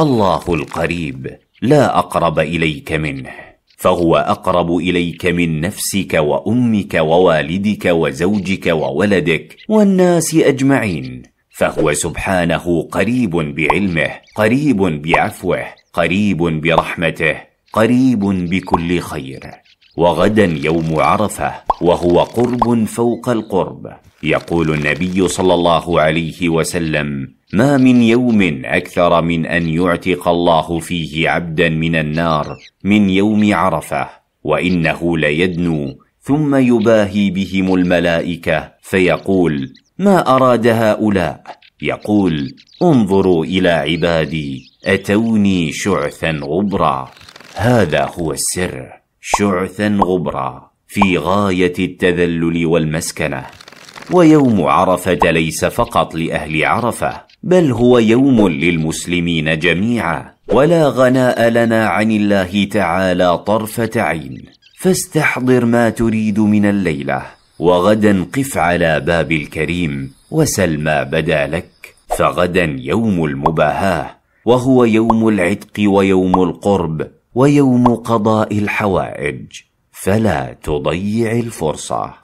الله القريب لا اقرب اليك منه فهو اقرب اليك من نفسك وامك ووالدك وزوجك وولدك والناس اجمعين فهو سبحانه قريب بعلمه قريب بعفوه قريب برحمته قريب بكل خير وغدا يوم عرفه وهو قرب فوق القرب يقول النبي صلى الله عليه وسلم ما من يوم اكثر من ان يعتق الله فيه عبدا من النار من يوم عرفه وانه ليدنو ثم يباهي بهم الملائكه فيقول ما اراد هؤلاء يقول انظروا الى عبادي اتوني شعثا غبرا هذا هو السر شعثا غبرا في غاية التذلل والمسكنة ويوم عرفة ليس فقط لأهل عرفة بل هو يوم للمسلمين جميعا ولا غناء لنا عن الله تعالى طرفة عين فاستحضر ما تريد من الليلة وغدا قف على باب الكريم وسل ما بدا لك فغدا يوم المباهاه وهو يوم العتق ويوم القرب ويوم قضاء الحوائج فلا تضيع الفرصه